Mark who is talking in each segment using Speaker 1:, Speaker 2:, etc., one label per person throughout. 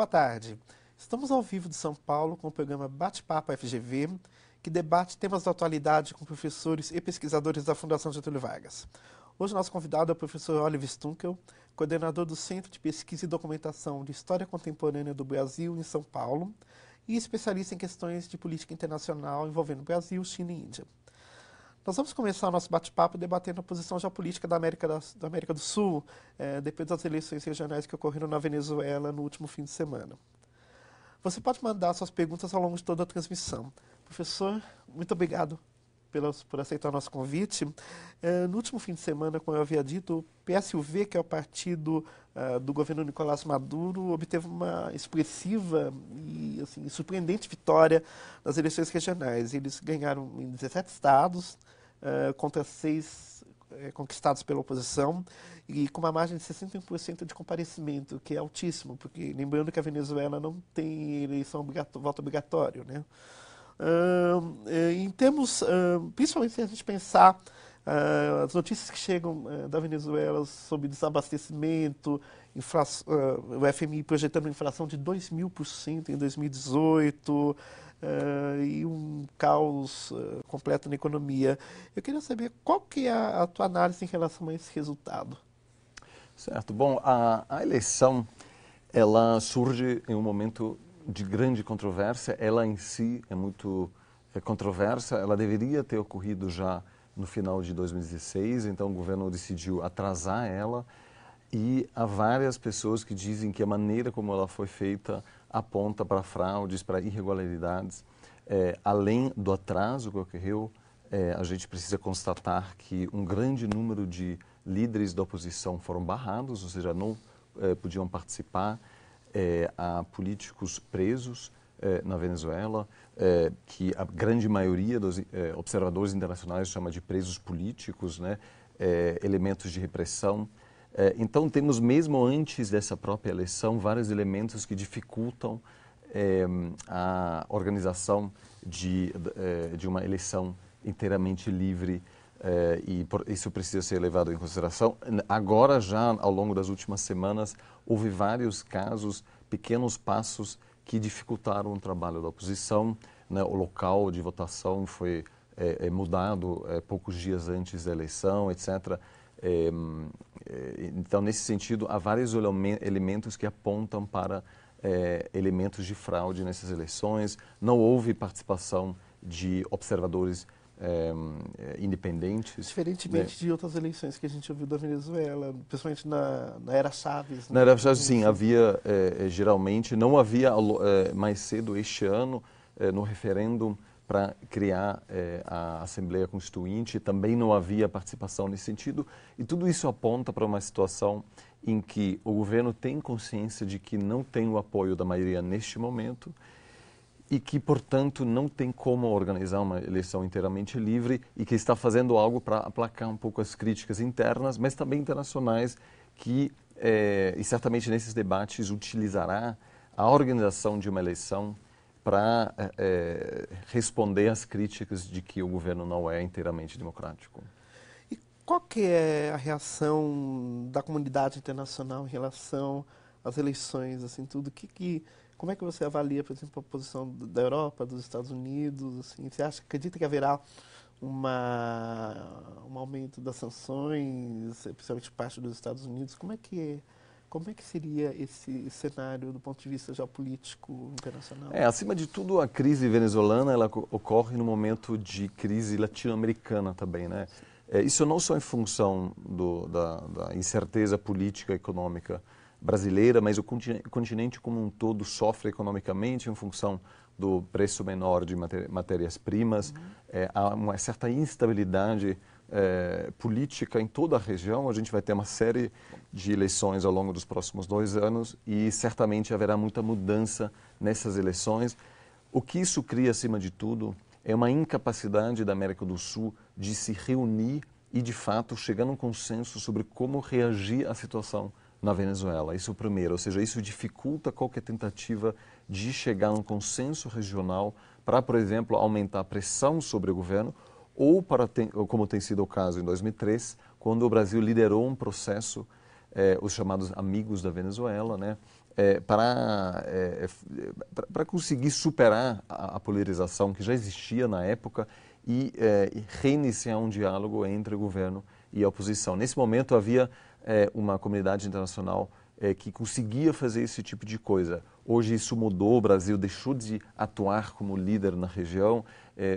Speaker 1: Boa tarde. Estamos ao vivo de São Paulo com o programa Bate-Papo FGV, que debate temas da atualidade com professores e pesquisadores da Fundação Getúlio Vargas. Hoje, nosso convidado é o professor Oliver Stunkel, coordenador do Centro de Pesquisa e Documentação de História Contemporânea do Brasil em São Paulo e especialista em questões de política internacional envolvendo Brasil, China e Índia. Nós vamos começar nosso bate-papo debatendo a posição geopolítica da América, da, da América do Sul, é, depois das eleições regionais que ocorreram na Venezuela no último fim de semana. Você pode mandar suas perguntas ao longo de toda a transmissão. Professor, muito obrigado pelas, por aceitar nosso convite. É, no último fim de semana, como eu havia dito, o PSUV, que é o partido uh, do governo Nicolás Maduro, obteve uma expressiva e assim, surpreendente vitória nas eleições regionais. Eles ganharam em 17 estados, eh, contra seis eh, conquistados pela oposição e com uma margem de 61% de comparecimento, que é altíssimo, porque lembrando que a Venezuela não tem eleição voto obrigatório, né? Uh, em termos, principalmente se a gente pensar ah, as notícias que chegam da Venezuela sobre desabastecimento, infla... Ah, o FMI projetando uma inflação de 2 mil por cento em 2018, uh, e um caos uh, completo na economia. Eu queria saber qual que é a, a tua análise em relação a esse resultado.
Speaker 2: Certo. Bom, a, a eleição ela surge em um momento de grande controvérsia. Ela em si é muito é controversa. Ela deveria ter ocorrido já no final de 2016. Então o governo decidiu atrasar ela e há várias pessoas que dizem que a maneira como ela foi feita aponta para fraudes, para irregularidades. É, além do atraso que ocorreu, é, a gente precisa constatar que um grande número de líderes da oposição foram barrados, ou seja, não é, podiam participar. É, há políticos presos é, na Venezuela, é, que a grande maioria dos observadores internacionais chama de presos políticos, né? elementos de repressão. É, então, temos mesmo antes dessa própria eleição vários elementos que dificultam é, a organização de, é, de uma eleição inteiramente livre e por, isso precisa ser levado em consideração. Agora, já ao longo das últimas semanas, houve vários casos, pequenos passos que dificultaram o trabalho da oposição. Né? O local de votação foi mudado poucos dias antes da eleição, etc. Ehm, eh, então, nesse sentido, há vários elementos que apontam para eh, elementos de fraude nessas eleições. Não houve participação de observadores é, independentes. Diferentemente né?
Speaker 1: de outras eleições que a gente ouviu da Venezuela, principalmente na, na era Chaves. Né? Na era
Speaker 2: Chaves, sim, havia é, geralmente, não havia é, mais cedo este ano, no referendo para criar eh, a Assembleia Constituinte, também não havia participação nesse sentido, e tudo isso aponta para uma situação em que o governo tem consciência de que não tem o apoio da maioria neste momento e que, portanto, não tem como organizar uma eleição inteiramente livre e que está fazendo algo para aplacar um pouco as críticas internas, mas também internacionais, que, eh, e certamente nesses debates, utilizará a organização de uma eleição para é, é, responder às críticas de que o governo não é inteiramente democrático.
Speaker 1: E qual que é a reação da comunidade internacional em relação às eleições, assim, tudo? Que, que, como é que você avalia, por exemplo, a posição da Europa, dos Estados Unidos, assim? Você acha, acredita que haverá uma, um aumento das sanções, especialmente parte dos Estados Unidos? Como é que é? Como é que seria esse cenário do ponto de vista geopolítico internacional? É, acima
Speaker 2: de tudo, a crise venezuelana ela ocorre no momento de crise latino-americana também, né? É, isso não só em função do, da, da, incerteza política e econômica brasileira, mas o continente como um todo sofre economicamente em função do preço menor de matérias-primas, uhum. é, há uma certa instabilidade é, política em toda a região. A gente vai ter uma série de eleições ao longo dos próximos dois anos e certamente haverá muita mudança nessas eleições. O que isso cria, acima de tudo, é uma incapacidade da América do Sul de se reunir e, de fato, chegar num consenso sobre como reagir à situação na Venezuela. Isso é o primeiro, ou seja, isso dificulta qualquer tentativa de chegar a um consenso regional para, por exemplo, aumentar a pressão sobre o governo ou, para ten, como tem sido o caso em 2003, quando o Brasil liderou um processo, é, os chamados amigos da Venezuela, né, é, para, é, para conseguir superar a, a, polarização que já existia na época e reiniciar um diálogo entre o governo e a oposição. Nesse momento havia uma comunidade internacional que conseguia fazer esse tipo de coisa. Hoje isso mudou, o Brasil deixou de atuar como líder na região,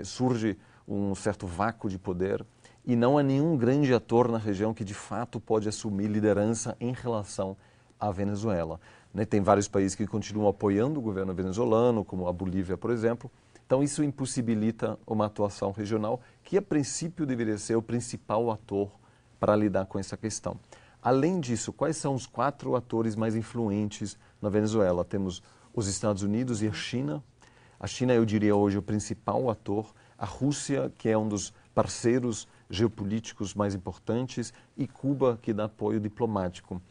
Speaker 2: surge um certo vácuo de poder e não há nenhum grande ator na região que de fato pode assumir liderança em relação à Venezuela. Né? Tem vários países que continuam apoiando o governo venezuelano, como a Bolívia, por exemplo. Então isso impossibilita uma atuação regional que a princípio deveria ser o principal ator para lidar com essa questão. Além disso, quais são os quatro atores mais influentes na Venezuela? Temos os Estados Unidos e a China. A China, eu diria hoje, é o principal ator a Rússia, que é um dos parceiros geopolíticos mais importantes, e Cuba, que dá apoio diplomático.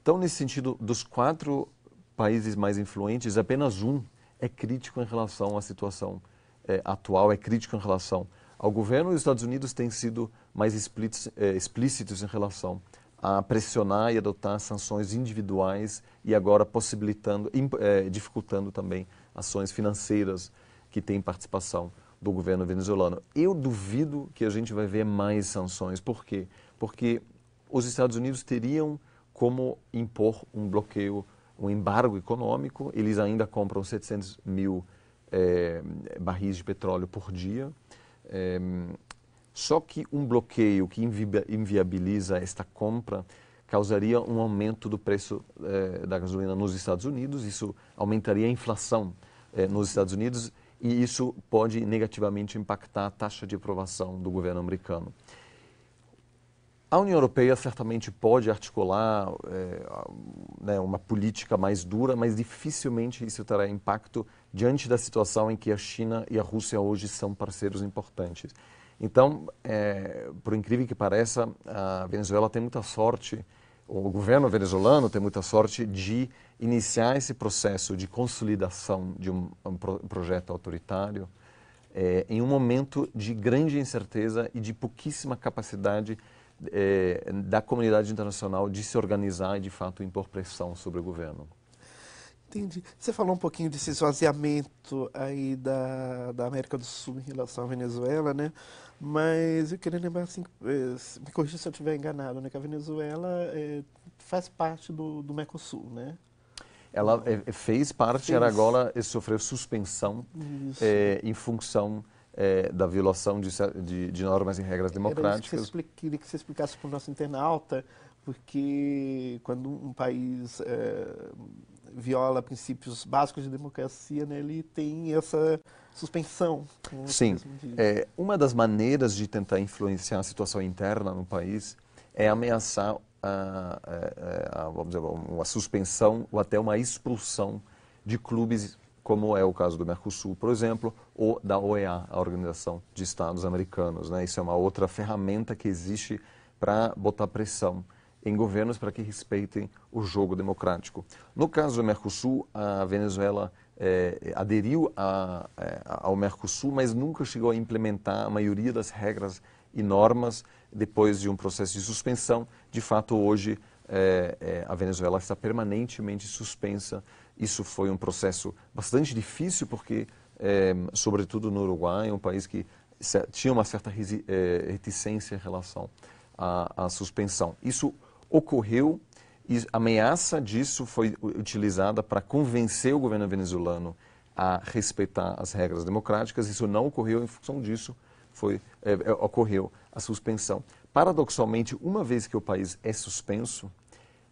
Speaker 2: Então, nesse sentido, dos quatro países mais influentes, apenas um é crítico em relação à situação é, atual, é crítico em relação ao governo. E os Estados Unidos têm sido mais explícitos, é, explícitos em relação a pressionar e adotar sanções individuais e agora possibilitando, é, dificultando também ações financeiras que têm participação do governo venezuelano. Eu duvido que a gente vai ver mais sanções. Por quê? Porque os Estados Unidos teriam como impor um bloqueio, um embargo econômico. Eles ainda compram 700 mil é, barris de petróleo por dia. É, só que um bloqueio que invi inviabiliza esta compra causaria um aumento do preço eh, da gasolina nos Estados Unidos, isso aumentaria a inflação nos Estados Unidos e isso pode negativamente impactar a taxa de aprovação do governo americano. A União Europeia certamente pode articular é, né, uma política mais dura, mas dificilmente isso terá impacto diante da situação em que a China e a Rússia hoje são parceiros importantes. Então, é, por incrível que pareça, a Venezuela tem muita sorte o governo venezuelano tem muita sorte de iniciar esse processo de consolidação de um, um projeto autoritário é, em um momento de grande incerteza e de pouquíssima capacidade é, da comunidade internacional de se organizar e, de fato, impor pressão sobre o governo.
Speaker 1: Entendi. Você falou um pouquinho desse esvaziamento aí da, da América do Sul em relação à Venezuela, né? Mas eu queria lembrar, assim, eh, me corrija se eu estiver enganado, né, que a Venezuela é, faz parte do, do Mercosul, né?
Speaker 2: Ela é, fez parte, fez. Aragola sofreu suspensão é, em função é, da violação de, de, de, normas e regras democráticas.
Speaker 1: Que queria que você explicasse para o nosso internauta, porque quando um país viola princípios básicos de democracia, né, ele tem essa suspensão. Sim.
Speaker 2: É, uma das maneiras de tentar influenciar a situação interna no país é ameaçar a, a, é, é, a, vamos dizer, uma suspensão ou até uma expulsão de clubes, como é o caso do Mercosul, por exemplo, ou da OEA, a Organização de Estados Americanos. Né? Isso é uma outra ferramenta que existe para botar pressão em governos para que respeitem o jogo democrático. No caso do Mercosul, a Venezuela é, aderiu a, eh, ao Mercosul, mas nunca chegou a implementar a maioria das regras e normas depois de um processo de suspensão. De fato, hoje é, é, a Venezuela está permanentemente suspensa. Isso foi um processo bastante difícil porque, sobretudo no Uruguai, é um país que tinha uma certa reticência em relação à, à suspensão. Isso ocorreu e a ameaça disso foi utilizada para convencer o governo venezuelano a respeitar as regras democráticas. Isso não ocorreu, em função disso foi, é, é, ocorreu a suspensão. Paradoxalmente, uma vez que o país é suspenso,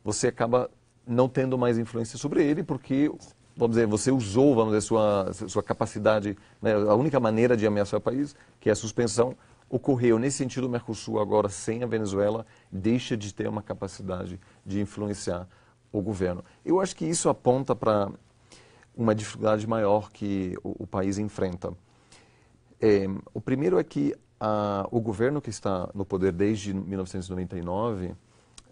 Speaker 2: você acaba não tendo mais influência sobre ele, porque, vamos dizer, você usou, vamos dizer, sua, sua capacidade, né, a única maneira de ameaçar o país, que é a suspensão, ocorreu nesse sentido o Mercosul agora sem a Venezuela deixa de ter uma capacidade de influenciar o governo. Eu acho que isso aponta para uma dificuldade maior que o, o país enfrenta. É, o primeiro é que a, o governo que está no poder desde 1999,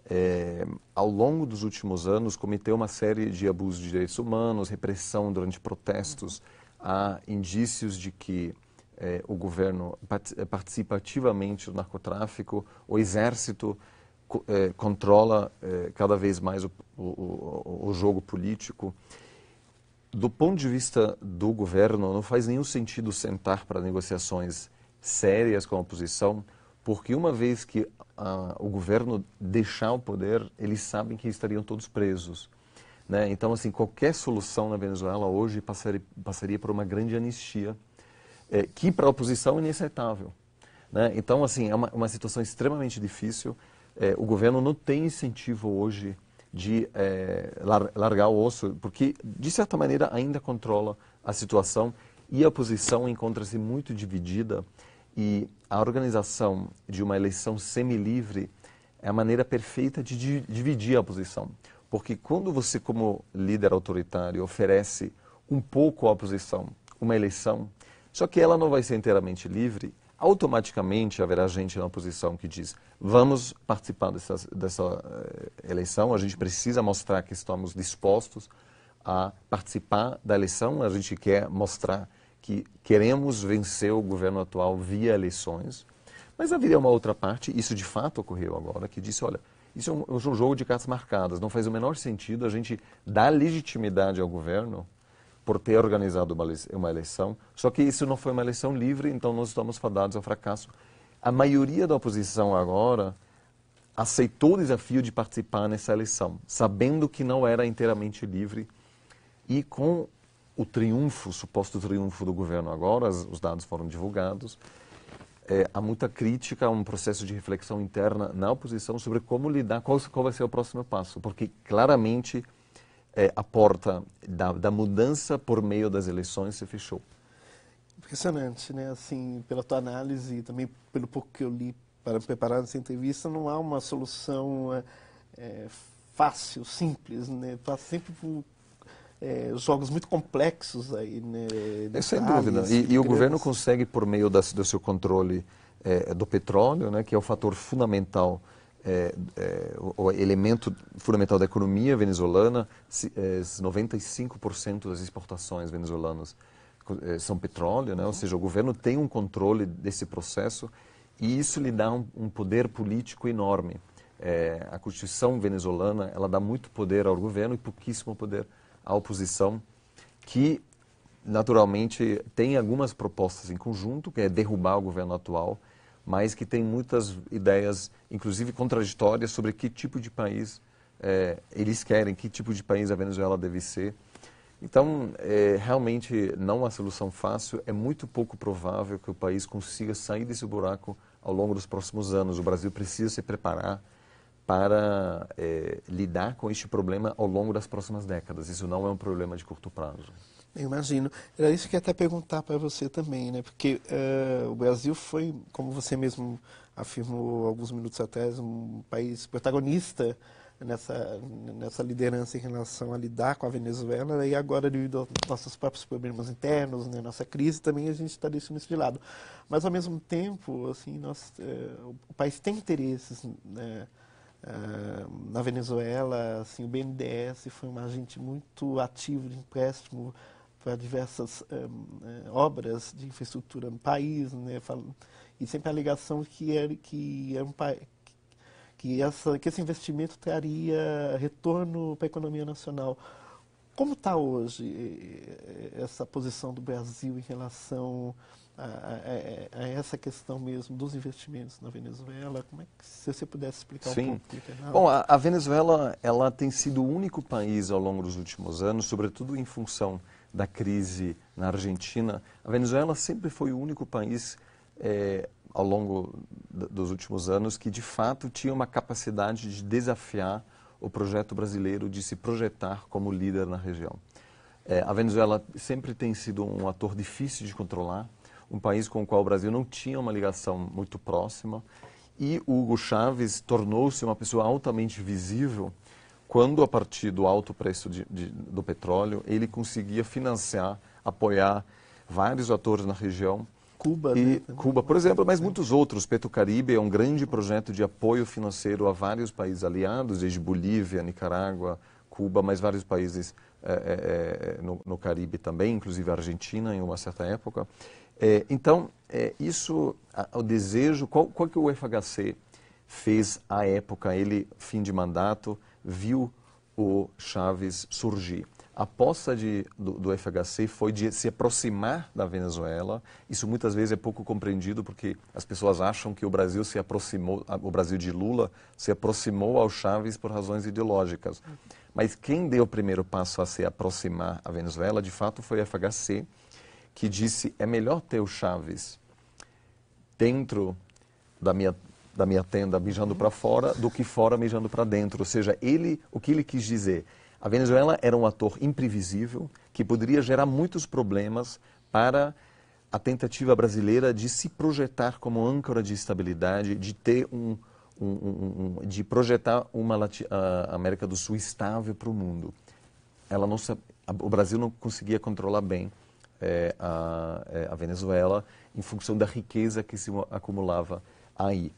Speaker 2: é, ao longo dos últimos anos, cometeu uma série de abusos de direitos humanos, repressão durante protestos. Há indícios de que é, o governo é, participa ativamente do narcotráfico, o exército é, controla cada vez mais o, o, o, jogo político. Do ponto de vista do governo, não faz nenhum sentido sentar para negociações sérias com a oposição, porque uma vez que o governo deixar o poder, eles sabem que estariam todos presos. Né? Então, assim, qualquer solução na Venezuela hoje passaria, passaria por uma grande anistia é, que para a oposição é inaceitável. Né? Então, assim, é uma, uma situação extremamente difícil. É, o governo não tem incentivo hoje de é, lar, largar o osso, porque, de certa maneira, ainda controla a situação e a oposição encontra-se muito dividida e a organização de uma eleição semi-livre é a maneira perfeita de di dividir a oposição. Porque quando você, como líder autoritário, oferece um pouco à oposição uma eleição só que ela não vai ser inteiramente livre. Automaticamente haverá gente na oposição que diz: vamos participar dessa, dessa eh, eleição, a gente precisa mostrar que estamos dispostos a participar da eleição, a gente quer mostrar que queremos vencer o governo atual via eleições. Mas haveria uma outra parte, isso de fato ocorreu agora, que disse: olha, isso é um, é um jogo de cartas marcadas, não faz o menor sentido a gente dar legitimidade ao governo por ter organizado uma eleição. Só que isso não foi uma eleição livre, então nós estamos fadados ao fracasso. A maioria da oposição agora aceitou o desafio de participar nessa eleição, sabendo que não era inteiramente livre. E com o triunfo, o suposto triunfo do governo agora, os dados foram divulgados, é, há muita crítica, um processo de reflexão interna na oposição sobre como lidar, qual, qual vai ser o próximo passo, porque claramente é, a porta da, da mudança por meio das eleições se fechou.
Speaker 1: Impressionante, né? Assim, pela tua análise e também pelo pouco que eu li para preparar essa entrevista, não há uma solução é, é fácil, simples, né? está sempre por é, jogos muito complexos aí, né? É, sem dúvida. E, e o governo
Speaker 2: consegue, por meio do seu controle é, do petróleo, né, que é o fator fundamental é, é, o, o, elemento fundamental da economia venezuelana, se, é, 95% das exportações venezuelanas é, são petróleo, né? ou uhum. seja, o governo tem um controle desse processo e isso lhe dá um, um poder político enorme. É, a Constituição venezuelana ela dá muito poder ao governo e pouquíssimo poder à oposição, que naturalmente tem algumas propostas em conjunto, que é derrubar o governo atual mas que tem muitas ideias, inclusive contraditórias, sobre que tipo de país é, eles querem, que tipo de país a Venezuela deve ser. Então, é, realmente não há solução fácil. É muito pouco provável que o país consiga sair desse buraco ao longo dos próximos anos. O Brasil precisa se preparar para é, lidar com este problema ao longo das próximas décadas. Isso não é um problema de curto prazo.
Speaker 1: Eu imagino. Era isso que ia até perguntar para você também, né? Porque uh, o Brasil foi, como você mesmo afirmou alguns minutos atrás, um país protagonista nessa, nessa liderança em relação a lidar com a Venezuela e agora devido aos nossos próprios problemas internos, né? nossa crise, também a gente está deixando isso de lado. Mas, ao mesmo tempo, assim, nós, uh, o país tem interesses né? uh, na Venezuela, assim, o BNDES foi um agente muito ativo de empréstimo para diversas um, eh, obras de infraestrutura no país, né? e sempre a alegação que era que é um que essa que esse investimento traria retorno para a economia nacional. Como está hoje eh, eh, essa posição do Brasil em relação a, a, a, essa questão mesmo dos investimentos na Venezuela? Como é que, se você pudesse explicar Sim. um pouco? Sim. Bom, a,
Speaker 2: a Venezuela ela tem sido o único país ao longo dos últimos anos, sobretudo em função da crise na Argentina, a Venezuela sempre foi o único país é, ao longo dos últimos anos que de fato tinha uma capacidade de desafiar o projeto brasileiro de se projetar como líder na região. É, a Venezuela sempre tem sido um ator difícil de controlar, um país com o qual o Brasil não tinha uma ligação muito próxima. E Hugo Chávez tornou-se uma pessoa altamente visível quando a partir do alto preço de, de, do petróleo ele conseguia financiar, apoiar vários atores na região. Cuba, e, né? Cuba, por exemplo, mas é. muitos outros. Petro-Caribe é um grande projeto de apoio financeiro a vários países aliados, desde Bolívia, Nicarágua, Cuba, mas vários países é, é, no, no, Caribe também, inclusive a Argentina em uma certa época. É, então, é, isso, a, o desejo, qual, qual que o FHC fez à época, ele, fim de mandato, viu o Chaves surgir. A aposta de, do, do, FHC foi de se aproximar da Venezuela. Isso muitas vezes é pouco compreendido porque as pessoas acham que o Brasil se aproximou, o Brasil de Lula se aproximou ao Chaves por razões ideológicas. Mas quem deu o primeiro passo a se aproximar à Venezuela, de fato, foi o FHC, que disse é melhor ter o Chaves dentro da minha da minha tenda mijando para fora do que fora mijando para dentro. Ou seja, ele, o que ele quis dizer? A Venezuela era um ator imprevisível que poderia gerar muitos problemas para a tentativa brasileira de se projetar como âncora de estabilidade, de ter um, um, um, um de projetar uma Lati América do Sul estável para o mundo. Ela não o Brasil não conseguia controlar bem é, a, é, a Venezuela em função da riqueza que se acumulava aí.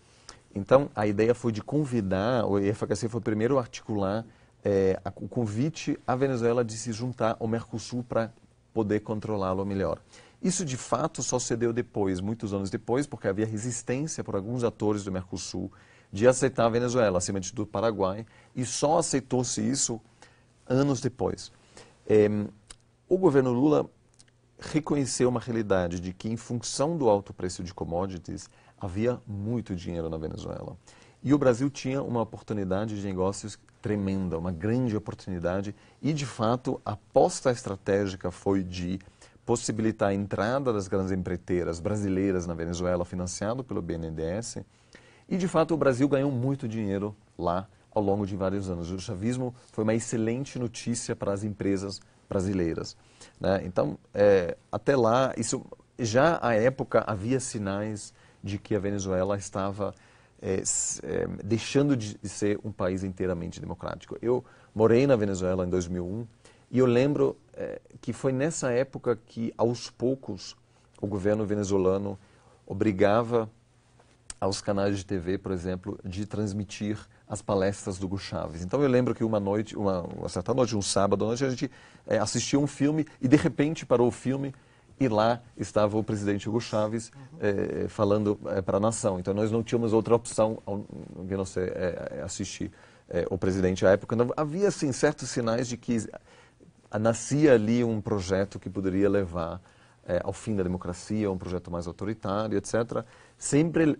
Speaker 2: Então, a ideia foi de convidar, o IFHC foi o primeiro a articular é, a, o convite à Venezuela de se juntar ao Mercosul para poder controlá-lo melhor. Isso, de fato, só cedeu depois, muitos anos depois, porque havia resistência por alguns atores do Mercosul de aceitar a Venezuela, acima de tudo o Paraguai, e só aceitou-se isso anos depois. É, o governo Lula reconheceu uma realidade de que, em função do alto preço de commodities, havia muito dinheiro na Venezuela. E o Brasil tinha uma oportunidade de negócios tremenda, uma grande oportunidade, e de fato a aposta estratégica foi de possibilitar a entrada das grandes empreiteiras brasileiras na Venezuela, financiado pelo BNDES, e de fato o Brasil ganhou muito dinheiro lá ao longo de vários anos. O chavismo foi uma excelente notícia para as empresas brasileiras. Né? Então, é, até lá, isso já à época havia sinais de que a Venezuela estava é, é, deixando de ser um país inteiramente democrático. Eu morei na Venezuela em 2001 e eu lembro é, que foi nessa época que, aos poucos, o governo venezuelano obrigava aos canais de TV, por exemplo, de transmitir as palestras do Hugo Chávez. Então eu lembro que uma noite, uma, uma certa noite, um sábado, noite, a gente é, assistia um filme e de repente parou o filme e lá estava o presidente Hugo Chávez uhum. Eh, eh, falando eh, para a nação. Então nós não tínhamos outra opção ao, que não ser eh, eh assistir eh, o presidente à época. Então, havia sim certos sinais de que nascia ali um projeto que poderia levar ao fim da democracia, um projeto mais autoritário, etc. Sempre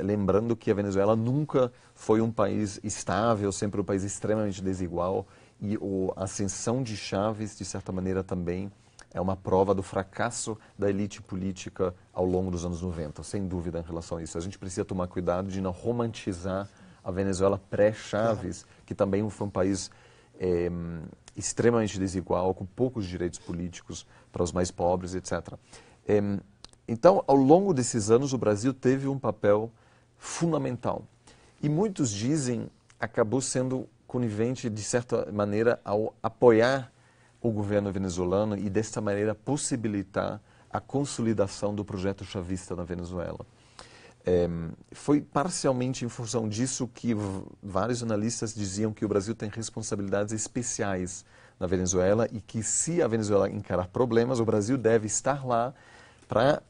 Speaker 2: lembrando que a Venezuela nunca foi um país estável, sempre um país extremamente desigual e a ascensão de Chávez de certa maneira também é uma prova do fracasso da elite política ao longo dos anos 90, sem dúvida em relação a isso. A gente precisa tomar cuidado de não romantizar a Venezuela pré-Chaves, que também foi um país é, extremamente desigual, com poucos direitos políticos para os mais pobres, etc. É, eh, então, ao longo desses anos, o Brasil teve um papel fundamental. E muitos dizem acabou sendo conivente, de certa maneira, ao apoiar o governo venezuelano e, desta maneira, possibilitar a consolidação do projeto chavista na Venezuela. É, foi parcialmente em função disso que vários analistas diziam que o Brasil tem responsabilidades especiais na Venezuela e que, se a Venezuela encarar problemas, o Brasil deve estar lá para,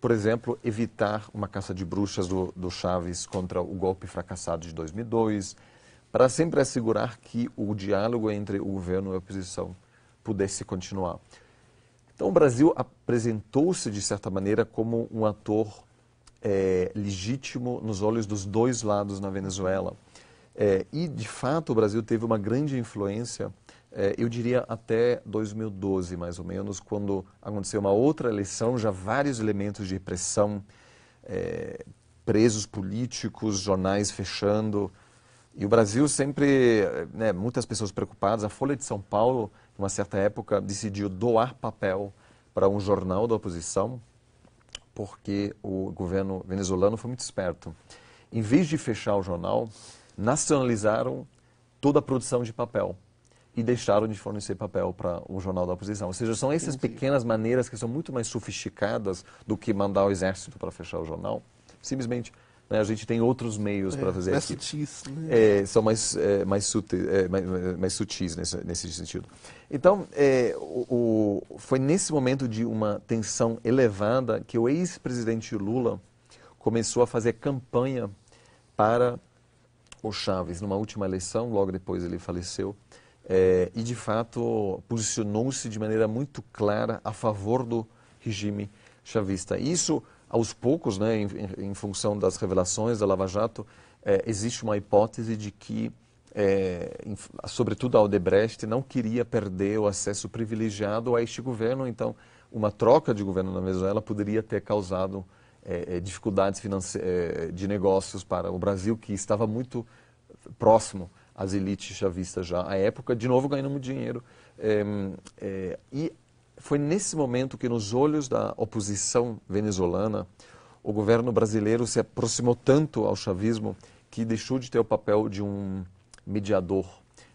Speaker 2: por exemplo, evitar uma caça de bruxas do, do Chaves contra o golpe fracassado de 2002, para sempre assegurar que o diálogo entre o governo e a oposição pudesse continuar. Então o Brasil apresentou-se, de certa maneira, como um ator é, legítimo nos olhos dos dois lados na Venezuela. É, e, de fato, o Brasil teve uma grande influência, é, eu diria até 2012, mais ou menos, quando aconteceu uma outra eleição, já vários elementos de repressão, é, presos políticos, jornais fechando. E o Brasil sempre, né, muitas pessoas preocupadas, a Folha de São Paulo numa certa época, decidiu doar papel para um jornal da oposição, porque o governo venezuelano foi muito esperto. Em vez de fechar o jornal, nacionalizaram toda a produção de papel e deixaram de fornecer papel para o jornal da oposição. Ou seja, são essas Entendi. pequenas maneiras que são muito mais sofisticadas do que mandar o exército para fechar o jornal. Simplesmente né? A gente tem outros meios é, para fazer mais Sutis, né? é, são mais, é, mais, é, mais, é, mais, sutis nesse, nesse sentido. Então, é, o, o, foi nesse momento de uma tensão elevada que o ex-presidente Lula começou a fazer campanha para o Chaves numa última eleição, logo depois ele faleceu, é, e de fato posicionou-se de maneira muito clara a favor do regime chavista. Isso aos poucos, né, em, em função das revelações da Lava Jato, é, existe uma hipótese de que, é, em, sobretudo a Odebrecht, não queria perder o acesso privilegiado a este governo, então uma troca de governo na Venezuela poderia ter causado é, é dificuldades é, de negócios para o Brasil, que estava muito próximo às elites chavistas já à época, de novo ganhando muito dinheiro. É, é, e foi nesse momento que, nos olhos da oposição venezuelana, o governo brasileiro se aproximou tanto ao chavismo que deixou de ter o papel de um mediador,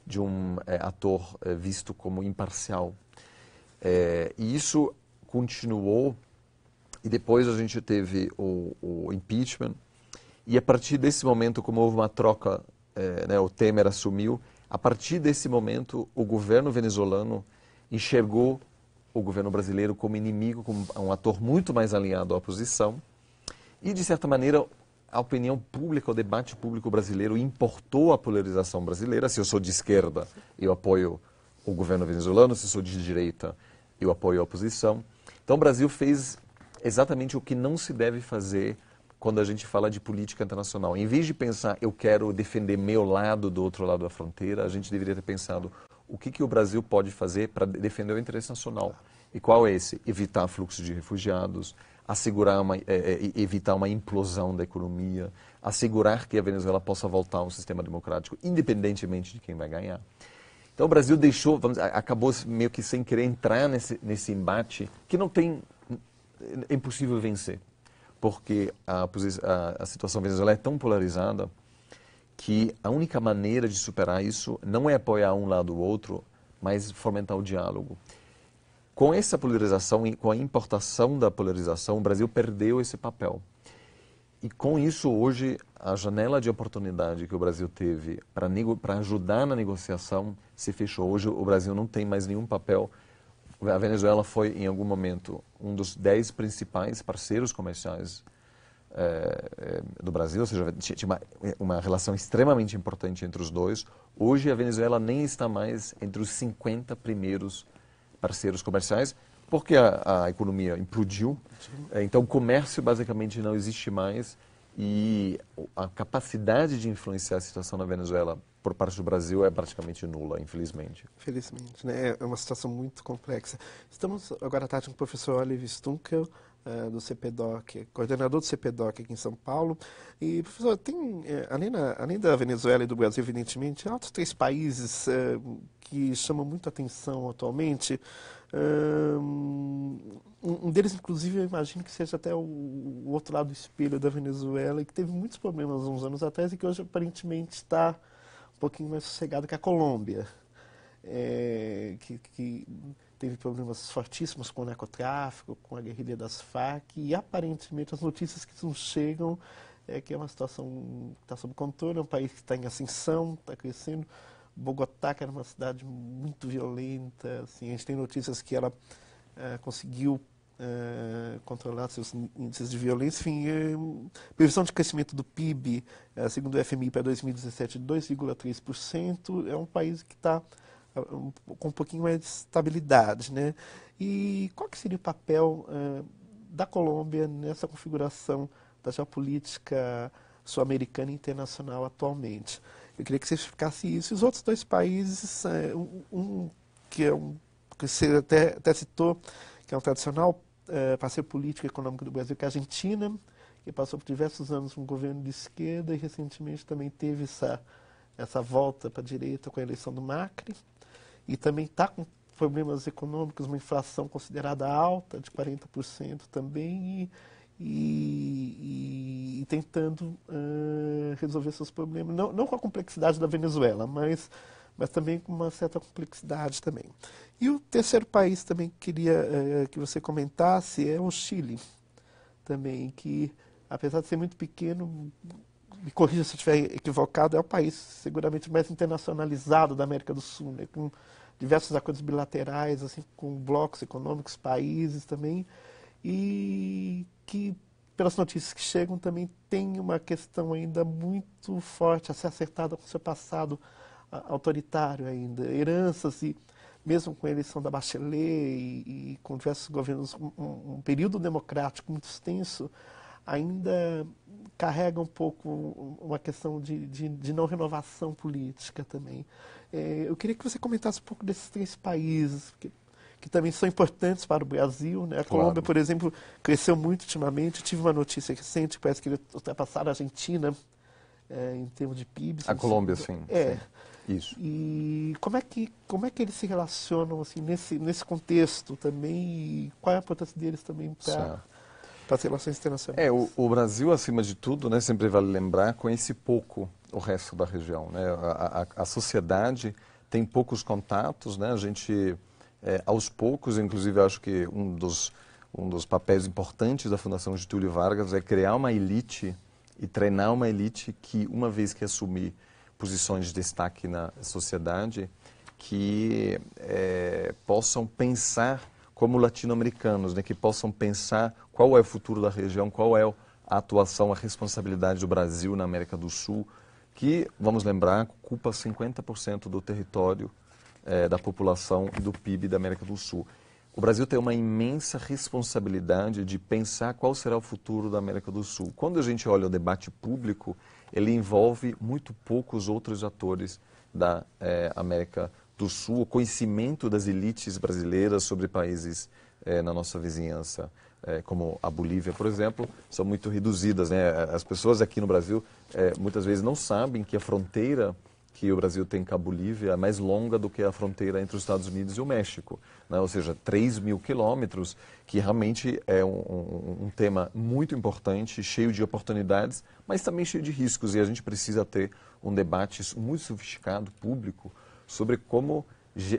Speaker 2: de um é, ator é, visto como imparcial. É, e isso continuou, e depois a gente teve o, o, impeachment, e a partir desse momento, como houve uma troca, né, o Temer assumiu, a partir desse momento o governo venezuelano enxergou o governo brasileiro como inimigo, como um ator muito mais alinhado à oposição. E, de certa maneira, a opinião pública, o debate público brasileiro importou a polarização brasileira. Se eu sou de esquerda, eu apoio o governo venezuelano, se eu sou de direita, eu apoio a oposição. Então o Brasil fez exatamente o que não se deve fazer quando a gente fala de política internacional. Em vez de pensar eu quero defender meu lado do outro lado da fronteira, a gente deveria ter pensado o que, que o Brasil pode fazer para defender o interesse nacional. E qual é esse? Evitar fluxo de refugiados, assegurar uma, é, é evitar uma implosão da economia, assegurar que a Venezuela possa voltar a um sistema democrático, independentemente de quem vai ganhar. Então o Brasil deixou, vamos, acabou meio que sem querer entrar nesse, nesse embate que não tem, é, é impossível vencer, porque a, a, a situação venezuelana é tão polarizada que a única maneira de superar isso não é apoiar um lado ou outro, mas fomentar o diálogo. Com essa polarização e com a importação da polarização, o Brasil perdeu esse papel. E com isso, hoje, a janela de oportunidade que o Brasil teve para ajudar na negociação se fechou. Hoje, o Brasil não tem mais nenhum papel. A Venezuela foi, em algum momento, um dos dez principais parceiros comerciais é, é, do Brasil, ou seja, tinha uma, relação extremamente importante entre os dois. Hoje a Venezuela nem está mais entre os 50 primeiros parceiros comerciais, porque a, a economia implodiu. É, então o comércio basicamente não existe mais e a capacidade de influenciar a situação na Venezuela por parte do Brasil é praticamente nula, infelizmente.
Speaker 1: Felizmente, né? É uma situação muito complexa. Estamos agora à tarde com o professor Oliver Stunkel uh, do CPDOC, coordenador do CPDOC aqui em São Paulo. E, professor, tem, é, além, na, além da Venezuela e do Brasil, evidentemente, há outros três países uh, que chamam muito atenção atualmente. Um, deles, inclusive, eu imagino que seja até o, outro lado do espelho da Venezuela, que teve muitos problemas uns anos atrás e que hoje aparentemente está um pouquinho mais sossegado que a Colômbia. É, que teve problemas fortíssimos com o narcotráfico, com a guerrilha das Farc, e aparentemente as notícias que nos chegam é que é uma situação que está sob controle, é um país que está em ascensão, está crescendo. Bogotá, que era uma cidade muito violenta, assim, a gente tem notícias que ela uh, conseguiu Uh, controlar seus índices de violência. Enfim, é previsão de crescimento do PIB, uh, eh, segundo o FMI, para 2017, 2,3%. É um país que está com um pouquinho mais de estabilidade. Né? E qual que seria o papel eh, da Colômbia nessa configuração da geopolítica sul-americana e internacional atualmente? Eu queria que você explicasse isso. Os outros dois países, eh, um, que é um que você até, até citou, que é um tradicional eh, parceiro político e econômico do Brasil, que é a Argentina, que passou por diversos anos um governo de esquerda e recentemente também teve essa, essa volta para a direita com a eleição do Macri e também está com problemas econômicos, uma inflação considerada alta, de 40% também, e, e, e tentando uh, resolver seus problemas, não, não, com a complexidade da Venezuela, mas, mas também com uma certa complexidade também. E o terceiro país também que queria uh, que você comentasse é o Chile, também, que apesar de ser muito pequeno, me corrija se eu estiver equivocado, é o país seguramente mais internacionalizado da América do Sul, né, com diversos acordos bilaterais, assim, com blocos econômicos, países também, e que, pelas notícias que chegam, também tem uma questão ainda muito forte a ser acertada com o seu passado ah, autoritário ainda, heranças e mesmo com a eleição da Bachelet e, e com diversos governos, um, um período democrático muito extenso, ainda carrega um pouco uma questão de, de, de não renovação política também. É, eu queria que você comentasse um pouco desses três países, que, que também são importantes para o Brasil. Né? A claro. Colômbia, por exemplo, cresceu muito ultimamente. Eu tive uma notícia recente parece que ele ultrapassaram a Argentina é, em termos de PIB. A Colômbia, se... sim. É. Sim. Isso. E como é que como é que eles se relacionam assim nesse nesse contexto também e qual é a importância deles também para
Speaker 2: para ter relações internacionais. É, o, o, Brasil, acima de tudo, né, sempre vale lembrar, conhece pouco o resto da região. Né? A, a, a sociedade tem poucos contatos, né? a gente, é, aos poucos, inclusive, acho que um dos, um dos papéis importantes da Fundação Getúlio Vargas é criar uma elite e treinar uma elite que, uma vez que assumir posições de destaque na sociedade, que é, possam pensar como latino-americanos, né, que possam pensar qual é o futuro da região, qual é a atuação, a responsabilidade do Brasil na América do Sul, que, vamos lembrar, ocupa 50% do território eh, da população e do PIB da América do Sul. O Brasil tem uma imensa responsabilidade de pensar qual será o futuro da América do Sul. Quando a gente olha o debate público, ele envolve muito poucos outros atores da eh, América do Sul, o conhecimento das elites brasileiras sobre países é, na nossa vizinhança, é, como a Bolívia, por exemplo, são muito reduzidas. Né? As pessoas aqui no Brasil é, muitas vezes não sabem que a fronteira que o Brasil tem com a Bolívia é mais longa do que a fronteira entre os Estados Unidos e o México, né? ou seja, 3 mil quilômetros, que realmente é um, um, um, tema muito importante, cheio de oportunidades, mas também cheio de riscos, e a gente precisa ter um debate muito sofisticado, público, sobre como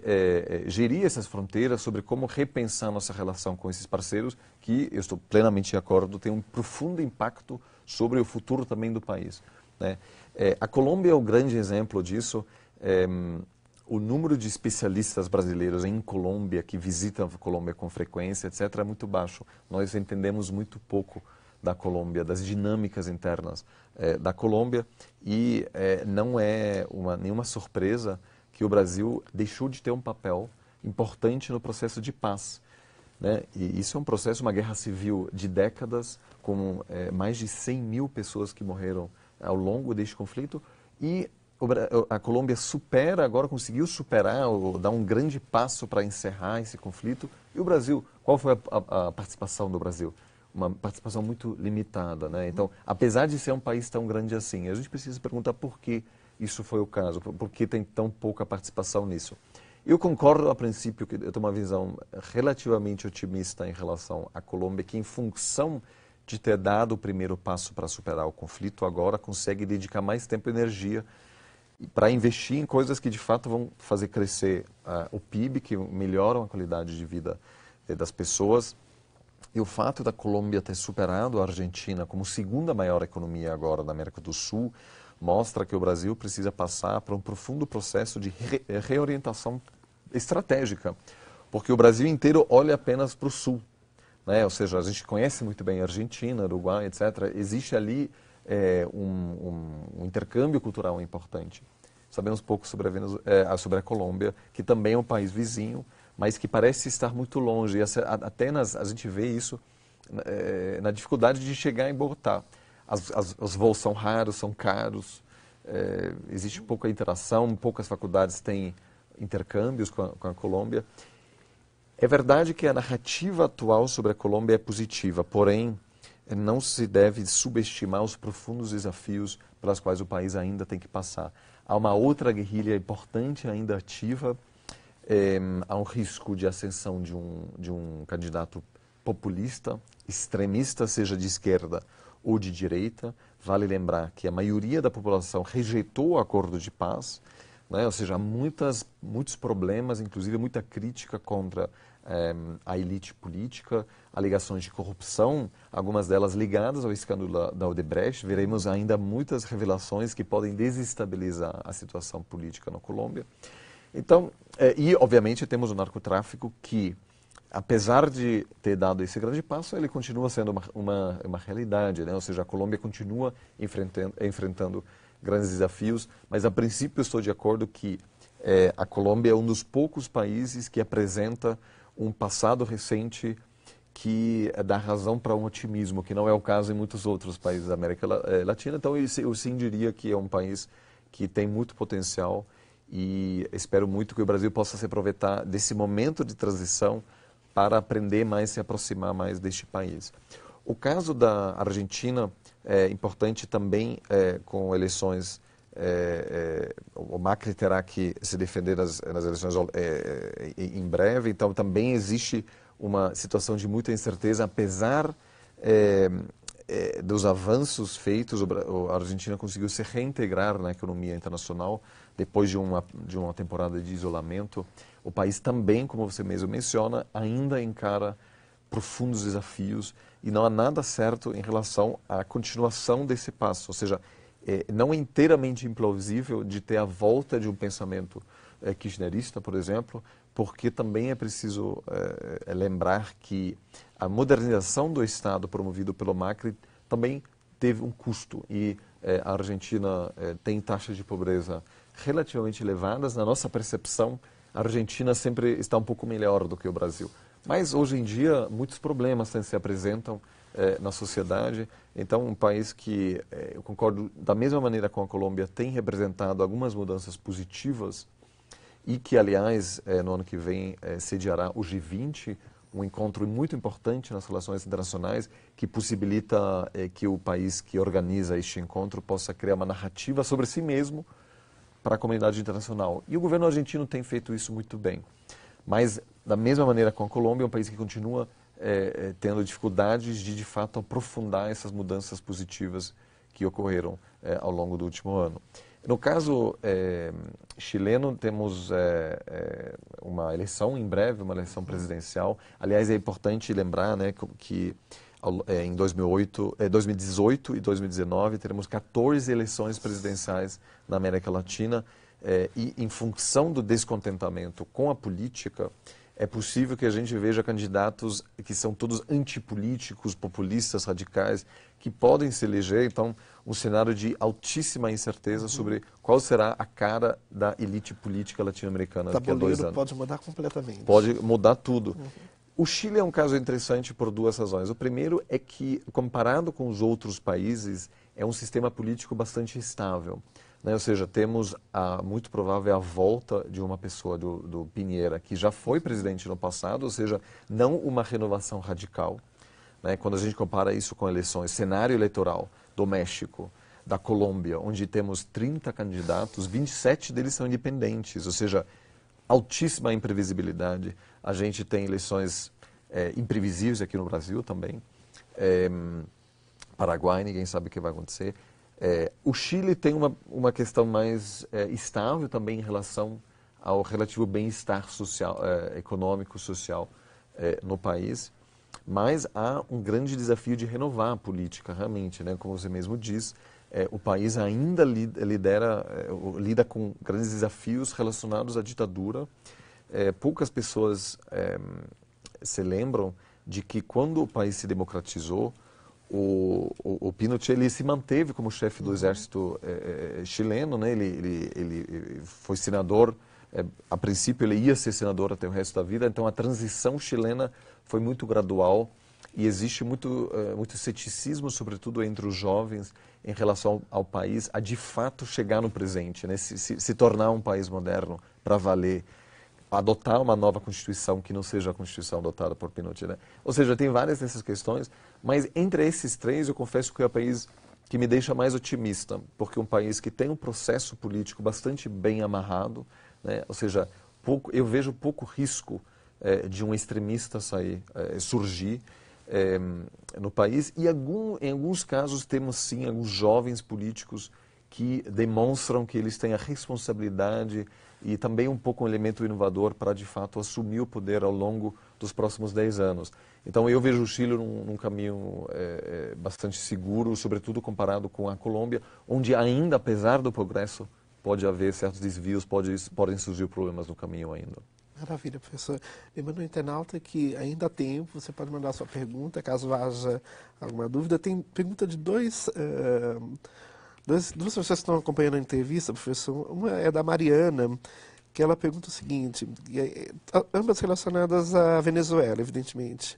Speaker 2: é, é, gerir essas fronteiras, sobre como repensar nossa relação com esses parceiros, que eu estou plenamente de acordo, tem um profundo impacto sobre o futuro também do país. Né? É, a Colômbia é o um grande exemplo disso. É, o número de especialistas brasileiros em Colômbia, que visitam a Colômbia com frequência, etc., é muito baixo. Nós entendemos muito pouco da Colômbia, das dinâmicas internas é, da Colômbia, e é, não é uma, nenhuma surpresa que o Brasil deixou de ter um papel importante no processo de paz. Né? E isso é um processo, uma guerra civil de décadas, com é, mais de 100 mil pessoas que morreram ao longo deste conflito. E a Colômbia supera, agora conseguiu superar, ou dar um grande passo para encerrar esse conflito. E o Brasil, qual foi a, a, a participação do Brasil? Uma participação muito limitada. Né? Então, apesar de ser um país tão grande assim, a gente precisa perguntar por que isso foi o caso? Por que tem tão pouca participação nisso? Eu concordo a princípio que eu tenho uma visão relativamente otimista em relação à Colômbia, que em função de ter dado o primeiro passo para superar o conflito, agora consegue dedicar mais tempo e energia para investir em coisas que de fato vão fazer crescer uh, o PIB, que melhoram a qualidade de vida eh, das pessoas. E o fato da Colômbia ter superado a Argentina como segunda maior economia agora da América do Sul, mostra que o Brasil precisa passar por um profundo processo de re eh, reorientação estratégica, porque o Brasil inteiro olha apenas para o sul. Né? Ou seja, a gente conhece muito bem a Argentina, Uruguai, etc. Existe ali é, um, um, um, intercâmbio cultural importante. Sabemos pouco sobre a, é, sobre a Colômbia, que também é um país vizinho, mas que parece estar muito longe. E nas a gente vê isso é, na dificuldade de chegar em Bogotá as, as, os voos são raros, são caros, é, existe pouca interação, poucas faculdades têm intercâmbios com a, com a Colômbia. É verdade que a narrativa atual sobre a Colômbia é positiva, porém, não se deve subestimar os profundos desafios pelas quais o país ainda tem que passar. Há uma outra guerrilha importante ainda ativa, é, há um risco de ascensão de um, de um candidato populista, extremista, seja de esquerda ou de direita. Vale lembrar que a maioria da população rejeitou o acordo de paz, né? ou seja, muitas, muitos problemas, inclusive muita crítica contra eh, a elite política, alegações de corrupção, algumas delas ligadas ao escândalo da, Odebrecht. Veremos ainda muitas revelações que podem desestabilizar a situação política na Colômbia. Então, eh, e obviamente temos o narcotráfico que apesar de ter dado esse grande passo, ele continua sendo uma, uma, uma realidade, né? ou seja, a Colômbia continua enfrentando, enfrentando grandes desafios, mas a princípio estou de acordo que é, a Colômbia é um dos poucos países que apresenta um passado recente que dá razão para um otimismo, que não é o caso em muitos outros países da América é, Latina. Então, eu sim diria que é um país que tem muito potencial e espero muito que o Brasil possa se aproveitar desse momento de transição para aprender mais, se aproximar mais deste país. O caso da Argentina é importante também é, com eleições. É, é, o Macri terá que se defender nas, nas eleições é, é, em breve, então também existe uma situação de muita incerteza, apesar é, é, dos avanços feitos, a Argentina conseguiu se reintegrar na economia internacional depois de uma, de uma temporada de isolamento. O país também, como você mesmo menciona, ainda encara profundos desafios e não há nada certo em relação à continuação desse passo. Ou seja, é, não é inteiramente implausível de ter a volta de um pensamento é, kirchnerista, por exemplo, porque também é preciso é, lembrar que a modernização do Estado promovido pelo Macri também teve um custo e é, a Argentina é, tem taxas de pobreza relativamente elevadas. Na nossa percepção, a Argentina sempre está um pouco melhor do que o Brasil. Mas hoje em dia, muitos problemas se apresentam é, na sociedade. Então, um país que, eu concordo da mesma maneira com a Colômbia, tem representado algumas mudanças positivas e que, aliás, no ano que vem sediará o G20, um encontro muito importante nas relações internacionais que possibilita eh, que o país que organiza este encontro possa criar uma narrativa sobre si mesmo para a comunidade internacional. E o governo argentino tem feito isso muito bem. Mas, da mesma maneira com a Colômbia, é um país que continua eh, eh, tendo dificuldades de, de fato, aprofundar essas mudanças positivas que ocorreram ao longo do último ano. No caso é, chileno, temos é, é, uma eleição em breve, uma eleição presidencial. Aliás, é importante lembrar né, que, em 2008, 2018 e 2019 teremos 14 eleições presidenciais na América Latina. e, em função do descontentamento com a política, é possível que a gente veja candidatos que são todos antipolíticos, populistas, radicais, que podem se eleger. Então, um cenário de altíssima incerteza uhum. sobre qual será a cara da elite política latino-americana tá daqui a dois anos. pode
Speaker 1: mudar completamente.
Speaker 2: Pode mudar tudo. Uhum. O Chile é um caso interessante por duas razões. O primeiro é que, comparado com os outros países, é um sistema político bastante estável. Né? Ou seja, temos a muito provável a volta de uma pessoa, do, do Pinheira, que já foi presidente no passado, ou seja, não uma renovação radical. Né? Quando a gente compara isso com eleições, cenário eleitoral, do México, da Colômbia, onde temos 30 candidatos, 27 deles são independentes, ou seja, altíssima imprevisibilidade. A gente tem eleições é, imprevisíveis aqui no Brasil também. É, Paraguai, ninguém sabe o que vai acontecer. É, o Chile tem uma, uma questão mais é, estável também em relação ao relativo bem-estar social, é, econômico, social é, no país. Mas há um grande desafio de renovar a política, realmente, né? como você mesmo diz, é, o país ainda lidera, é, lida com grandes desafios relacionados à ditadura. É, poucas pessoas é, se lembram de que quando o país se democratizou, o, o, o Pinochet ele se manteve como chefe do uhum. exército é, é, chileno, né? ele, ele, ele foi senador, a princípio ele ia ser senador até o resto da vida, então a transição chilena foi muito gradual e existe muito, eh, muito ceticismo, sobretudo entre os jovens, em relação ao, ao país a de fato chegar no presente, né? se, se, se tornar um país moderno para valer, adotar uma nova constituição que não seja a constituição adotada por Pinochet. Né? Ou seja, tem várias dessas questões, mas entre esses três eu confesso que é o país que me deixa mais otimista, porque um país que tem um processo político bastante bem amarrado, né? ou seja, pouco, eu vejo pouco risco é, de um extremista sair, é, surgir é, no país. E em alguns casos temos sim alguns jovens políticos que demonstram que eles têm a responsabilidade e também um pouco um elemento inovador para de fato assumir o poder ao longo dos próximos 10 anos. Então eu vejo o Chile num, num caminho é, bastante seguro, sobretudo comparado com a Colômbia, onde ainda apesar do progresso pode haver certos desvios, pode, podem surgir problemas no caminho ainda.
Speaker 1: Maravilha, professor. Lembrando, internauta, que ainda há tempo, você pode mandar sua pergunta, caso haja alguma dúvida. Tem pergunta de dois, uh, dois duas pessoas que estão acompanhando a entrevista, professor. Uma é da Mariana, que ela pergunta o seguinte, ambas relacionadas à Venezuela, evidentemente.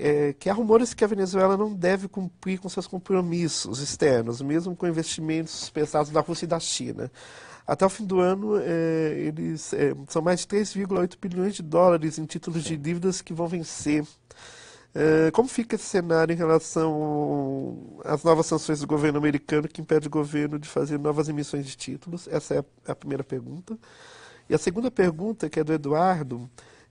Speaker 1: É, que há rumores que a Venezuela não deve cumprir com seus compromissos externos, mesmo com investimentos pesados da Rússia e da China. Até o fim do ano, é, eles é, são mais de 3,8 bilhões de dólares em títulos Sim. de dívidas que vão vencer. É, como fica esse cenário em relação às novas sanções do governo americano que impede o governo de fazer novas emissões de títulos? Essa é a, a primeira pergunta. E a segunda pergunta, que é do Eduardo,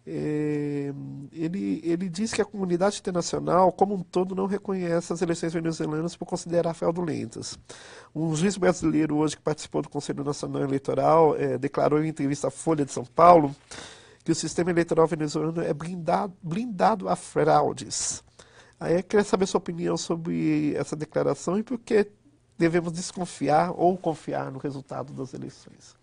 Speaker 1: é, ele, ele diz que a comunidade internacional, como um todo, não reconhece as eleições venezuelanas por considerar fraudulentas. Um juiz brasileiro, hoje, que participou do Conselho Nacional Eleitoral, é, declarou em entrevista à Folha de São Paulo que o sistema eleitoral venezuelano é blindado, blindado a fraudes. Aí eu queria saber sua opinião sobre essa declaração e por que devemos desconfiar ou confiar no resultado das eleições.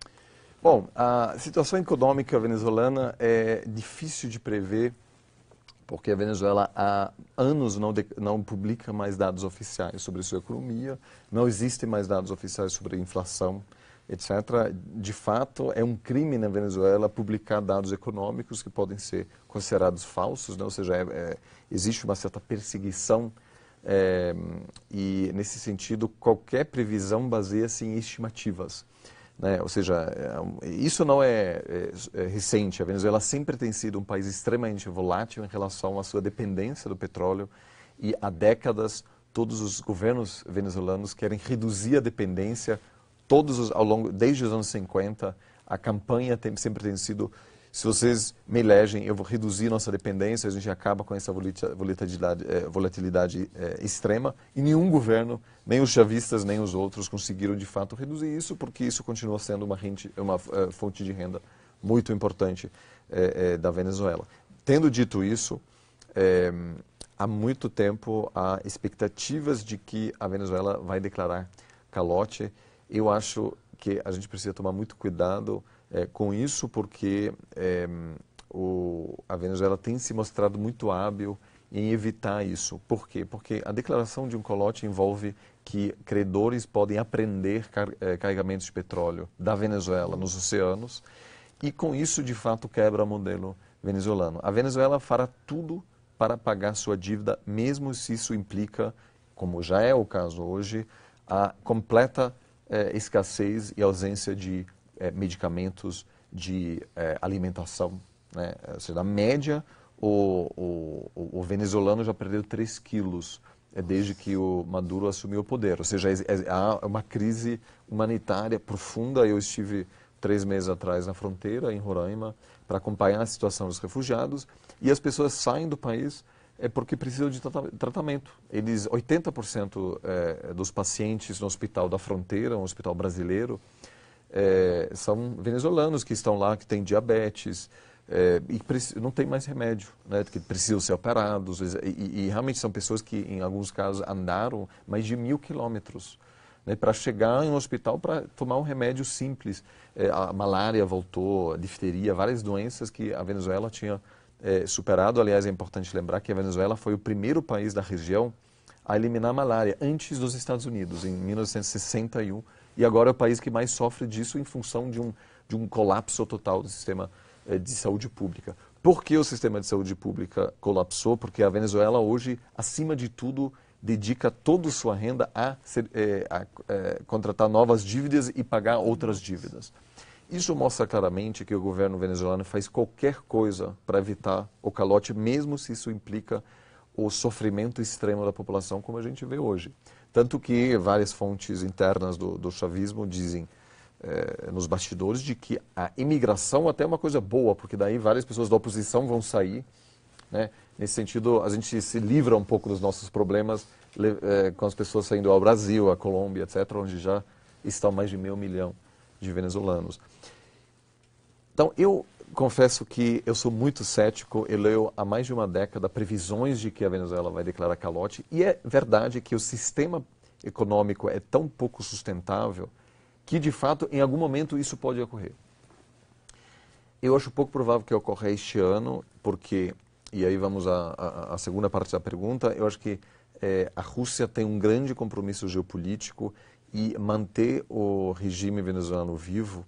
Speaker 1: Bom,
Speaker 2: a situação econômica venezuelana é difícil de prever, porque a Venezuela há anos não, de, não publica mais dados oficiais sobre sua economia, não existem mais dados oficiais sobre a inflação, etc. De fato, é um crime na Venezuela publicar dados econômicos que podem ser considerados falsos, né? ou seja, é, é, existe uma certa perseguição é, e, nesse sentido, qualquer previsão baseia-se em estimativas. Né? Ou seja, é, isso não é, é, é, recente. A Venezuela sempre tem sido um país extremamente volátil em relação à sua dependência do petróleo e há décadas todos os governos venezuelanos querem reduzir a dependência todos os, ao longo desde os anos 50 a campanha tem, sempre tem sido se vocês me elegem, eu vou reduzir nossa dependência, a gente acaba com essa volatilidade, eh, volatilidade é, extrema. E nenhum governo, nem os chavistas, nem os outros, conseguiram de fato reduzir isso, porque isso continua sendo uma, rente, uma uh, fonte de renda muito importante é, é, da Venezuela. Tendo dito isso, há muito tempo há expectativas de que a Venezuela vai declarar calote. Eu acho que a gente precisa tomar muito cuidado é, com isso, porque é, o, a Venezuela tem se mostrado muito hábil em evitar isso. Por quê? Porque a declaração de um colote envolve que credores podem apreender car é, carregamentos de petróleo da Venezuela nos oceanos e com isso, de fato, quebra o modelo venezuelano. A Venezuela fará tudo para pagar sua dívida, mesmo se isso implica, como já é o caso hoje, a completa é, escassez e ausência de é, medicamentos de é, alimentação. Né? Ou seja, na média, o, o, o venezuelano já perdeu 3 quilos é, desde que o Maduro assumiu o poder. Ou seja, é, é, há uma crise humanitária profunda. Eu estive três meses atrás na fronteira, em Roraima, para acompanhar a situação dos refugiados. E as pessoas saem do país é porque precisam de tratamento. Eles, 80% dos pacientes no hospital da fronteira, um hospital brasileiro, é, são venezuelanos que estão lá, que têm diabetes é, e não tem mais remédio, né, que precisam ser operados. E, e, realmente são pessoas que, em alguns casos, andaram mais de mil quilômetros né, para chegar em um hospital para tomar um remédio simples. É, a malária voltou, a difteria, várias doenças que a Venezuela tinha é, superado. Aliás, é importante lembrar que a Venezuela foi o primeiro país da região a eliminar a malária, antes dos Estados Unidos, em 1961 e agora é o país que mais sofre disso em função de um, de um colapso total do sistema eh, de saúde pública. Por que o sistema de saúde pública colapsou? Porque a Venezuela hoje, acima de tudo, dedica toda sua renda a, ser, eh, a eh, contratar novas dívidas e pagar outras dívidas. Isso mostra claramente que o governo venezuelano faz qualquer coisa para evitar o calote, mesmo se isso implica o sofrimento extremo da população, como a gente vê hoje. Tanto que várias fontes internas do, do chavismo dizem eh, nos bastidores de que a imigração até é uma coisa boa, porque daí várias pessoas da oposição vão sair. Né? Nesse sentido, a gente se livra um pouco dos nossos problemas eh, com as pessoas saindo ao Brasil, à Colômbia, etc., onde já estão mais de meio milhão de venezuelanos. Então, eu confesso que eu sou muito cético. Eu leio há mais de uma década previsões de que a Venezuela vai declarar calote. E é verdade que o sistema econômico é tão pouco sustentável que, de fato, em algum momento isso pode ocorrer. Eu acho pouco provável que ocorra este ano, porque, e aí vamos à, segunda parte da pergunta, eu acho que é, a Rússia tem um grande compromisso geopolítico e manter o regime venezuelano vivo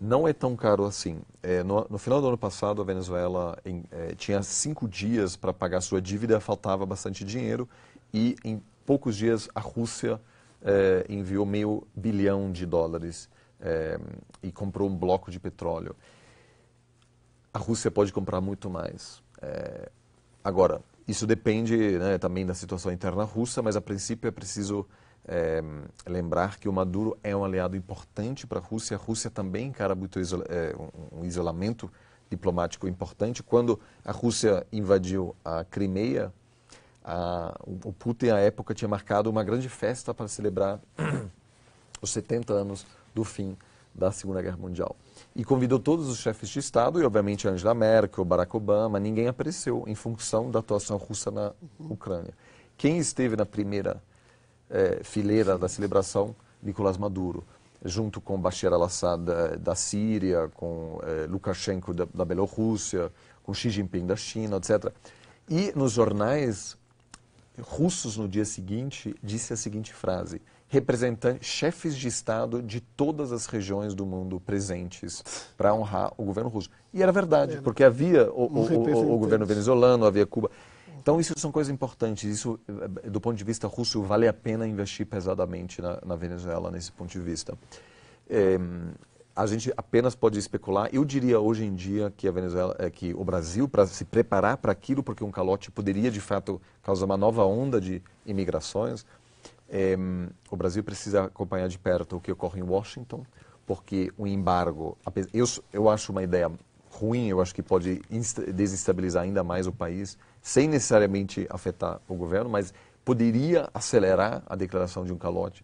Speaker 2: não é tão caro assim. É, no, no, final do ano passado, a Venezuela em, é, tinha cinco dias para pagar sua dívida, faltava bastante dinheiro, e em poucos dias a Rússia é, enviou meio bilhão de dólares é, e comprou um bloco de petróleo. A Rússia pode comprar muito mais. É, agora, isso depende né, também da situação interna russa, mas a princípio é preciso é, lembrar que o Maduro é um aliado importante para a Rússia. A Rússia também encara muito isola, é, um isolamento diplomático importante. Quando a Rússia invadiu a Crimeia, a, o Putin, à época, tinha marcado uma grande festa para celebrar os 70 anos do fim da Segunda Guerra Mundial. E convidou todos os chefes de Estado, e obviamente Angela Merkel, Barack Obama, ninguém apareceu em função da atuação russa na Ucrânia. Quem esteve na primeira é, fileira da celebração Nicolás Maduro, junto com Bashar al-Assad da, é, da, Síria, com é, Lukashenko da, da Bielorrússia, com Xi Jinping da China, etc. E nos jornais russos, no dia seguinte, disse a seguinte frase: representantes, chefes de Estado de todas as regiões do mundo presentes para honrar o governo russo. E era verdade, porque havia o, o, o, o governo venezuelano, havia Cuba. Então, isso são coisas importantes. Isso, eh, do ponto de vista russo, vale a pena investir pesadamente na, na Venezuela, nesse ponto de vista. É, a gente apenas pode especular. Eu diria hoje em dia que a Venezuela, é, que o Brasil, para se preparar para aquilo, porque um calote poderia de fato causar uma nova onda de imigrações, é, o Brasil precisa acompanhar de perto o que ocorre em Washington, porque o um embargo, eu, eu acho uma ideia ruim, eu acho que pode desestabilizar ainda mais o país sem necessariamente afetar o governo, mas poderia acelerar a declaração de um calote.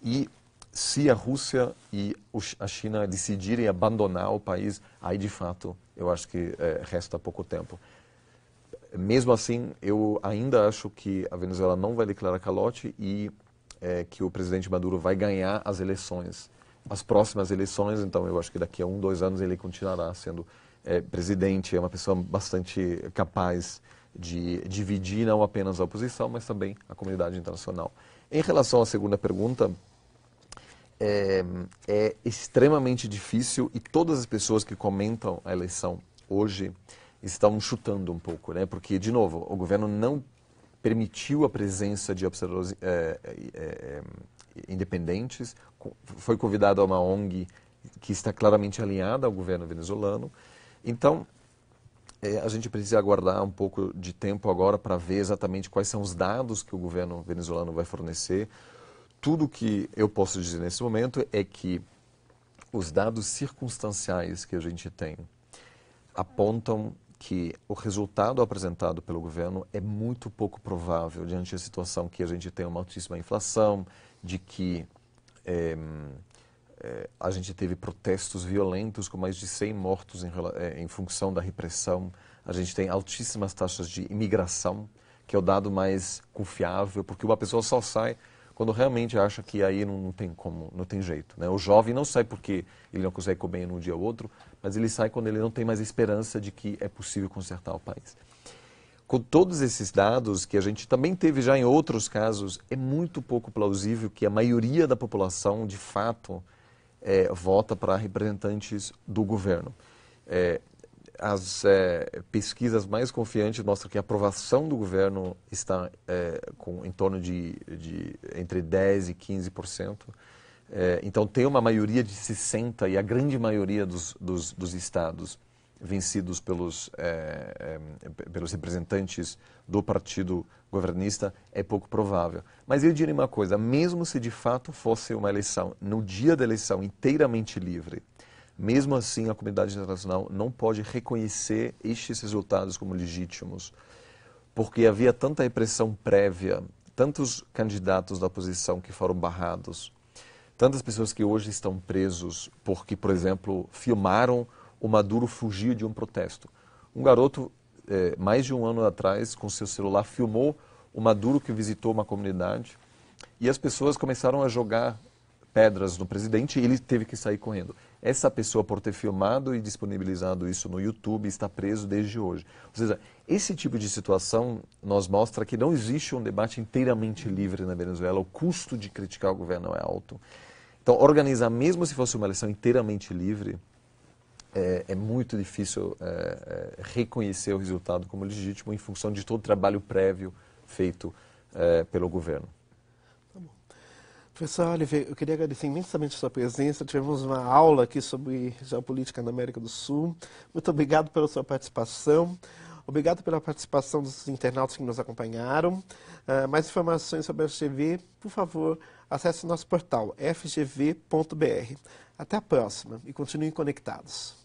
Speaker 2: E se a Rússia e a China decidirem abandonar o país, aí de fato eu acho que é, resta pouco tempo. Mesmo assim, eu ainda acho que a Venezuela não vai declarar calote e é, que o presidente Maduro vai ganhar as eleições, as próximas eleições. Então, eu acho que daqui a um, dois anos ele continuará sendo é, presidente. É uma pessoa bastante capaz de dividir não apenas a oposição, mas também a comunidade internacional. Em relação à segunda pergunta, é, é extremamente difícil e todas as pessoas que comentam a eleição hoje estão chutando um pouco, né? Porque, de novo, o governo não permitiu a presença de observadores é, é, independentes, foi convidado a uma ONG que está claramente alinhada ao governo venezuelano. Então, é, a gente precisa aguardar um pouco de tempo agora para ver exatamente quais são os dados que o governo venezuelano vai fornecer. Tudo que eu posso dizer nesse momento é que os dados circunstanciais que a gente tem apontam que o resultado apresentado pelo governo é muito pouco provável diante da situação que a gente tem uma altíssima inflação, de que eh, é, a gente teve protestos violentos com mais de 100 mortos em, é, em, função da repressão. A gente tem altíssimas taxas de imigração, que é o dado mais confiável, porque uma pessoa só sai quando realmente acha que aí não, não tem como, não tem jeito. Né? O jovem não sai porque ele não consegue comer num dia ou outro, mas ele sai quando ele não tem mais esperança de que é possível consertar o país com todos esses dados que a gente também teve já em outros casos, é muito pouco plausível que a maioria da população, de fato, é, vota para representantes do governo. É, as é, pesquisas mais confiantes mostram que a aprovação do governo está é, com, em torno de, de, entre 10% e 15%. É, então, tem uma maioria de 60% e a grande maioria dos, dos, dos estados vencidos pelos, é, pelos representantes do partido governista é pouco provável. Mas eu diria uma coisa: mesmo se de fato fosse uma eleição, no dia da eleição, inteiramente livre, mesmo assim a comunidade internacional não pode reconhecer estes resultados como legítimos, porque havia tanta repressão prévia, tantos candidatos da oposição que foram barrados, tantas pessoas que hoje estão presos porque, por exemplo, filmaram o Maduro fugir de um protesto. Um garoto é, mais de um ano atrás, com seu celular, filmou o Maduro que visitou uma comunidade e as pessoas começaram a jogar pedras no presidente e ele teve que sair correndo. Essa pessoa, por ter filmado e disponibilizado isso no YouTube, está preso desde hoje. Ou seja, esse tipo de situação nos mostra que não existe um debate inteiramente livre na Venezuela. O custo de criticar o governo é alto. Então, organizar, mesmo se fosse uma eleição inteiramente livre, é, é muito difícil é, é, reconhecer o resultado como legítimo em função de todo o trabalho prévio feito é, pelo governo.
Speaker 1: Tá bom. Professor Oliver, eu queria agradecer imensamente a sua presença. Tivemos uma aula aqui sobre geopolítica na América do Sul. Muito obrigado pela sua participação. Obrigado pela participação dos internautas que nos acompanharam. Uh, mais informações sobre a FGV, por favor, acesse nosso portal fgv.br. Até a próxima e continuem conectados.